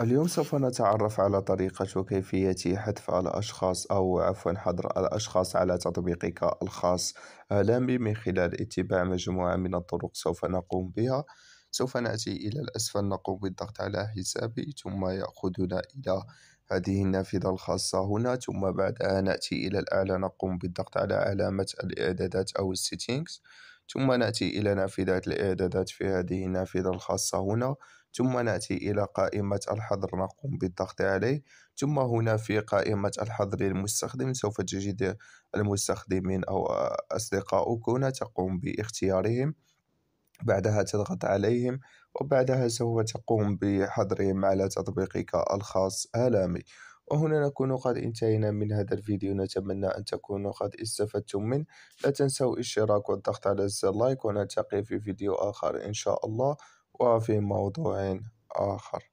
اليوم سوف نتعرف على طريقة وكيفية حذف الأشخاص أو عفوا حظر الأشخاص على تطبيقك الخاص آه، لامبي من خلال اتباع مجموعة من الطرق سوف نقوم بها سوف نأتي إلى الأسفل نقوم بالضغط على حسابي ثم يأخذنا إلى هذه النافذة الخاصة هنا ثم بعدها نأتي إلى الأعلى نقوم بالضغط على علامة الإعدادات أو السيتينغز ثم نأتي إلى نافذة الإعدادات في هذه النافذة الخاصة هنا ثم نأتي إلى قائمة الحظر نقوم بالضغط عليه ثم هنا في قائمة الحظر للمستخدم سوف تجد المستخدمين أو أصدقائك هنا تقوم باختيارهم بعدها تضغط عليهم وبعدها سوف تقوم بحظرهم على تطبيقك الخاص هلامي وهنا نكون قد انتهينا من هذا الفيديو نتمنى أن تكونوا قد استفدتم منه لا تنسوا الاشتراك والضغط على زر لايك ونلتقي في فيديو آخر إن شاء الله وفي موضوع آخر